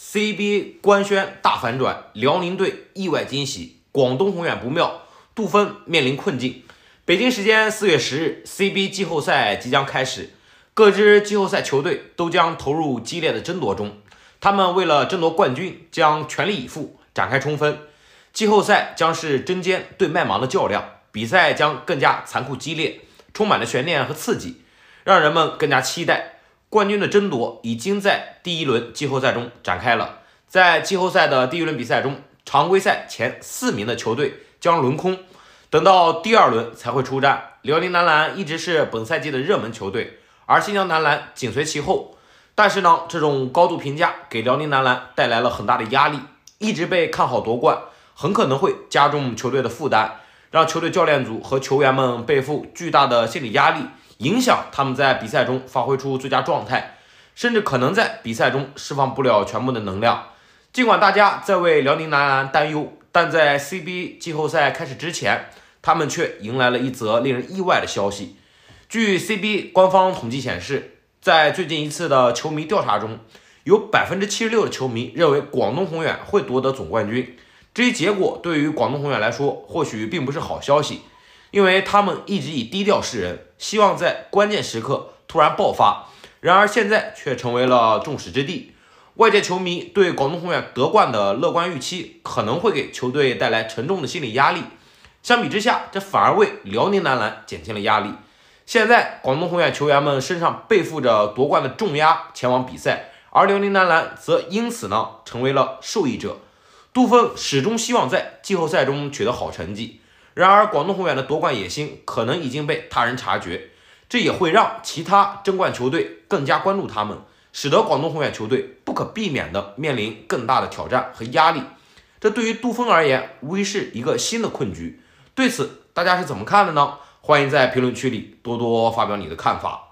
CBA 官宣大反转，辽宁队意外惊喜，广东宏远不妙，杜锋面临困境。北京时间四月十日，CBA 季后赛即将开始，各支季后赛球队都将投入激烈的争夺中。他们为了争夺冠军，将全力以赴展开冲锋。季后赛将是针尖对麦芒的较量，比赛将更加残酷激烈，充满了悬念和刺激，让人们更加期待。冠军的争夺已经在第一轮季后赛中展开了。在季后赛的第一轮比赛中，常规赛前四名的球队将轮空，等到第二轮才会出战。辽宁男篮一直是本赛季的热门球队，而新疆男篮紧随其后。但是呢，这种高度评价给辽宁男篮带来了很大的压力，一直被看好夺冠，很可能会加重球队的负担，让球队教练组和球员们背负巨大的心理压力。影响他们在比赛中发挥出最佳状态，甚至可能在比赛中释放不了全部的能量。尽管大家在为辽宁男篮担忧，但在 C B a 季后赛开始之前，他们却迎来了一则令人意外的消息。据 C B a 官方统计显示，在最近一次的球迷调查中，有百分之七十六的球迷认为广东宏远会夺得总冠军。这一结果对于广东宏远来说，或许并不是好消息。因为他们一直以低调示人，希望在关键时刻突然爆发，然而现在却成为了众矢之的。外界球迷对广东宏远夺冠的乐观预期，可能会给球队带来沉重的心理压力。相比之下，这反而为辽宁男篮减轻了压力。现在，广东宏远球员们身上背负着夺冠的重压前往比赛，而辽宁男篮则因此呢成为了受益者。杜锋始终希望在季后赛中取得好成绩。然而，广东宏远的夺冠野心可能已经被他人察觉，这也会让其他争冠球队更加关注他们，使得广东宏远球队不可避免地面临更大的挑战和压力。这对于杜锋而言，无疑是一个新的困局。对此，大家是怎么看的呢？欢迎在评论区里多多发表你的看法。